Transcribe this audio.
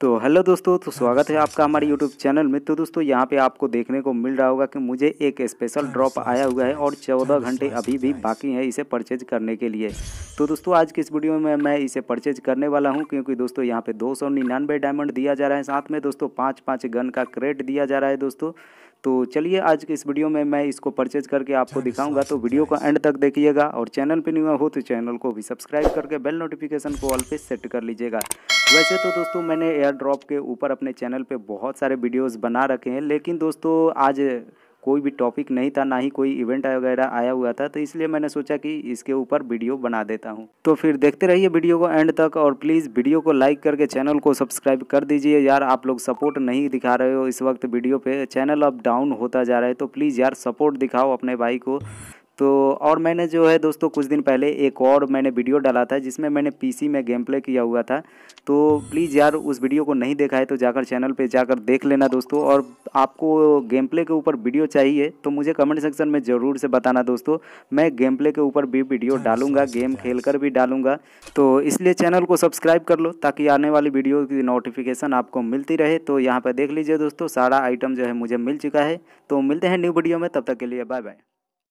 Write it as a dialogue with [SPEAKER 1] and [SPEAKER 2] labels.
[SPEAKER 1] तो हेलो दोस्तों तो स्वागत है आपका हमारे यूट्यूब चैनल में तो दोस्तों यहाँ पे आपको देखने को मिल रहा होगा कि मुझे एक हाँ, स्पेशल ड्रॉप आया हुआ है और 14 घंटे अभी भी बाकी हैं इसे परचेज करने के लिए तो दोस्तों आज की इस वीडियो में मैं इसे परचेज करने वाला हूँ क्योंकि दोस्तों यहाँ पे दो डायमंड दिया जा रहा है साथ में दोस्तों पाँच पाँच गन का क्रेट दिया जा रहा है दोस्तों तो चलिए आज के इस वीडियो में मैं इसको परचेज करके आपको दिखाऊंगा तो वीडियो का एंड तक देखिएगा और चैनल पर न्यू हो तो चैनल को भी सब्सक्राइब करके बेल नोटिफिकेशन को ऑल पे सेट कर लीजिएगा वैसे तो दोस्तों मैंने एयर ड्रॉप के ऊपर अपने चैनल पे बहुत सारे वीडियोस बना रखे हैं लेकिन दोस्तों आज कोई भी टॉपिक नहीं था ना ही कोई इवेंट वगैरह आया हुआ था तो इसलिए मैंने सोचा कि इसके ऊपर वीडियो बना देता हूँ तो फिर देखते रहिए वीडियो को एंड तक और प्लीज़ वीडियो को लाइक करके चैनल को सब्सक्राइब कर दीजिए यार आप लोग सपोर्ट नहीं दिखा रहे हो इस वक्त वीडियो पे चैनल अब डाउन होता जा रहा है तो प्लीज़ यार सपोर्ट दिखाओ अपने भाई को तो और मैंने जो है दोस्तों कुछ दिन पहले एक और मैंने वीडियो डाला था जिसमें मैंने पीसी में गेम प्ले किया हुआ था तो प्लीज़ यार उस वीडियो को नहीं देखा है तो जाकर चैनल पे जाकर देख लेना दोस्तों और आपको गेम प्ले के ऊपर वीडियो चाहिए तो मुझे कमेंट सेक्शन में ज़रूर से बताना दोस्तों मैं गेम प्ले के ऊपर भी वीडियो डालूंगा गेम खेल कर भी डालूंगा तो इसलिए चैनल को सब्सक्राइब कर लो ताकि आने वाली वीडियो की नोटिफिकेशन आपको मिलती रहे तो यहाँ पर देख लीजिए दोस्तों सारा आइटम जो है मुझे मिल चुका है तो मिलते हैं न्यू वीडियो में तब तक के लिए बाय बाय